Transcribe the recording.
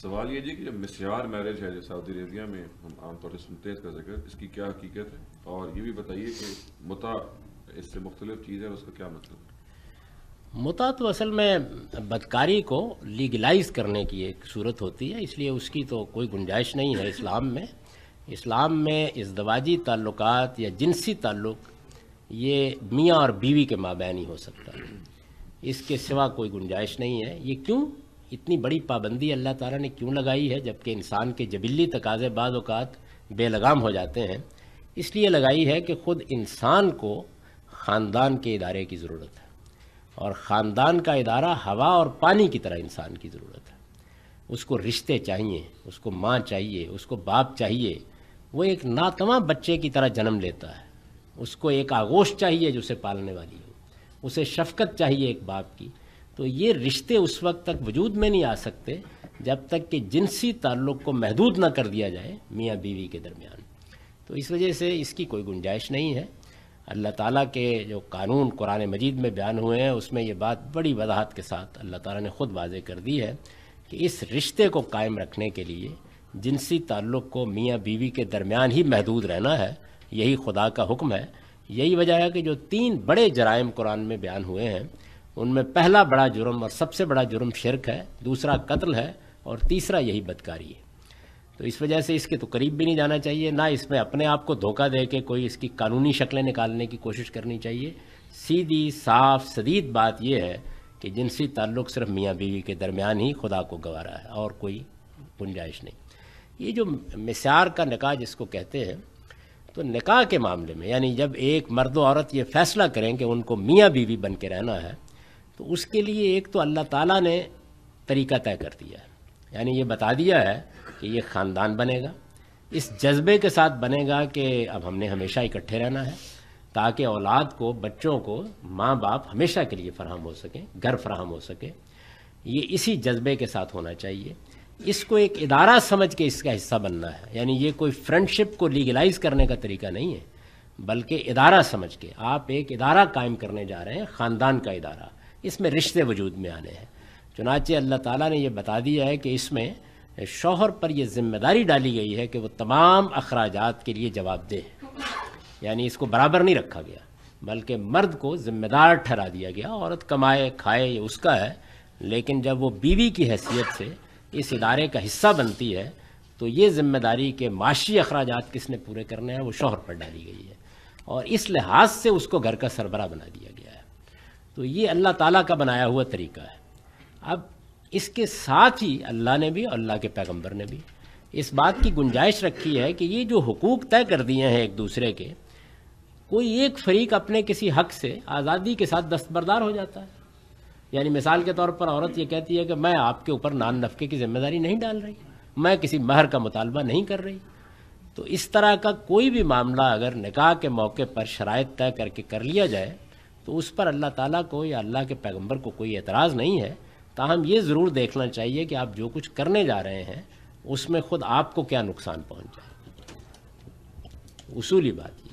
सवाल ये जी कि जब मिसयार मैरिज है जो सऊदी अरेबिया में हम आमतौर से सुनते हैं इसका जिक्र इसकी क्या हकीकत है और ये भी बताइए कि मुता इससे मुख्तलिफ चीज़ है उसका क्या मतलब मुता तो असल में बदकारी को लीगलाइज करने की एक सूरत होती है इसलिए उसकी तो कोई गुंजाइश नहीं है इस्लाम में इस्लाम में इसदवाजी ताल्लुक या जिनसी ताल्लुक़ ये मियाँ और बीवी के माबैन ही हो सकता है इसके सिवा कोई गुंजाइश नहीं है ये क्यों इतनी बड़ी पाबंदी अल्लाह ताला ने क्यों लगाई है जबकि इंसान के जबिली तकाजे बाद बेलगाम हो जाते हैं इसलिए लगाई है कि ख़ुद इंसान को ख़ानदान के इदारे की ज़रूरत है और ख़ानदान का इदारा हवा और पानी की तरह इंसान की ज़रूरत है उसको रिश्ते चाहिए उसको माँ चाहिए उसको बाप चाहिए वो एक नातवा बच्चे की तरह जन्म लेता है उसको एक आगोश चाहिए जो उसे पालने वाली हो उसे शफकत चाहिए एक बाप की तो ये रिश्ते उस वक्त तक वजूद में नहीं आ सकते जब तक कि जिनसी ताल्लुक़ को महदूद ना कर दिया जाए मियाँ बीवी के दरमियान तो इस वजह से इसकी कोई गुंजाइश नहीं है अल्लाह ताला के जो कानून कुरान मजीद में बयान हुए हैं उसमें ये बात बड़ी वजाहत के साथ अल्लाह ताला ने ख़ुद वाजे कर दी है कि इस रिश्ते को कायम रखने के लिए जिनसी ताल्लुक़ को मियाँ बीवी के दरमियान ही महदूद रहना है यही खुदा का हुक्म है यही वजह है कि जो तीन बड़े जराइम कुरान में बयान हुए हैं उनमें पहला बड़ा जुर्म और सबसे बड़ा जुर्म शिरक है दूसरा कत्ल है और तीसरा यही बदकारी है तो इस वजह से इसके तो करीब भी नहीं जाना चाहिए ना इसमें अपने आप को धोखा दे के कोई इसकी कानूनी शक्लें निकालने की कोशिश करनी चाहिए सीधी साफ सदीद बात यह है कि जिनसी ताल्लुक़ सिर्फ मियाँ बीवी के दरमियान ही खुदा को गवारा है और कोई गुंजाइश नहीं ये जो मिसार का निकाह जिसको कहते हैं तो निकाह के मामले में यानी जब एक मर्द औरत ये फ़ैसला करें कि उनको मियाँ बीवी बन के रहना है तो उसके लिए एक तो अल्लाह ताला ने तरीका तय कर दिया है यानी ये बता दिया है कि ये ख़ानदान बनेगा इस जज्बे के साथ बनेगा कि अब हमने हमेशा इकट्ठे रहना है ताकि औलाद को बच्चों को माँ बाप हमेशा के लिए फ़राहम हो सकें घर फ्राहम हो सके ये इसी जज्बे के साथ होना चाहिए इसको एक इदारा समझ के इसका हिस्सा बनना है यानी ये कोई फ्रेंडशिप को लीगलाइज करने का तरीका नहीं है बल्कि इदारा समझ के आप एक इदारा कायम करने जा रहे हैं ख़ानदान का इदारा इसमें रिश्ते वजूद में आने हैं चुनाचे अल्लाह ताला ने यह बता दिया है कि इसमें शोहर पर यह जिम्मेदारी डाली गई है कि वो तमाम अखराज के लिए जवाबदेह दे यानी इसको बराबर नहीं रखा गया बल्कि मर्द को जिम्मेदार ठहरा दिया गया औरत कमाए खाए ये उसका है लेकिन जब वो बीवी की हैसियत से इस इदारे का हिस्सा बनती है तो ये जिम्मेदारी के माशी अखराज किसने पूरे करने हैं वो शोहर पर डाली गई है और इस लिहाज से उसको घर का सरबरा बना दिया गया तो ये अल्लाह ताला का बनाया हुआ तरीका है अब इसके साथ ही अल्लाह ने भी और अल्लाह के पैगंबर ने भी इस बात की गुंजाइश रखी है कि ये जो हकूक़ तय कर दिए हैं एक दूसरे के कोई एक फरीक अपने किसी हक से आज़ादी के साथ दस्तबरदार हो जाता है यानी मिसाल के तौर पर औरत ये कहती है कि मैं आपके ऊपर नान नफके की जिम्मेदारी नहीं डाल रही मैं किसी महर का मुतालबा नहीं कर रही तो इस तरह का कोई भी मामला अगर निकाह के मौके पर शराय तय करके कर लिया जाए तो उस पर अल्लाह ताला को या अल्लाह के पैगंबर को कोई एतराज़ नहीं है ताहम ये ज़रूर देखना चाहिए कि आप जो कुछ करने जा रहे हैं उसमें ख़ुद आपको क्या नुकसान पहुँच जाए उसूली बात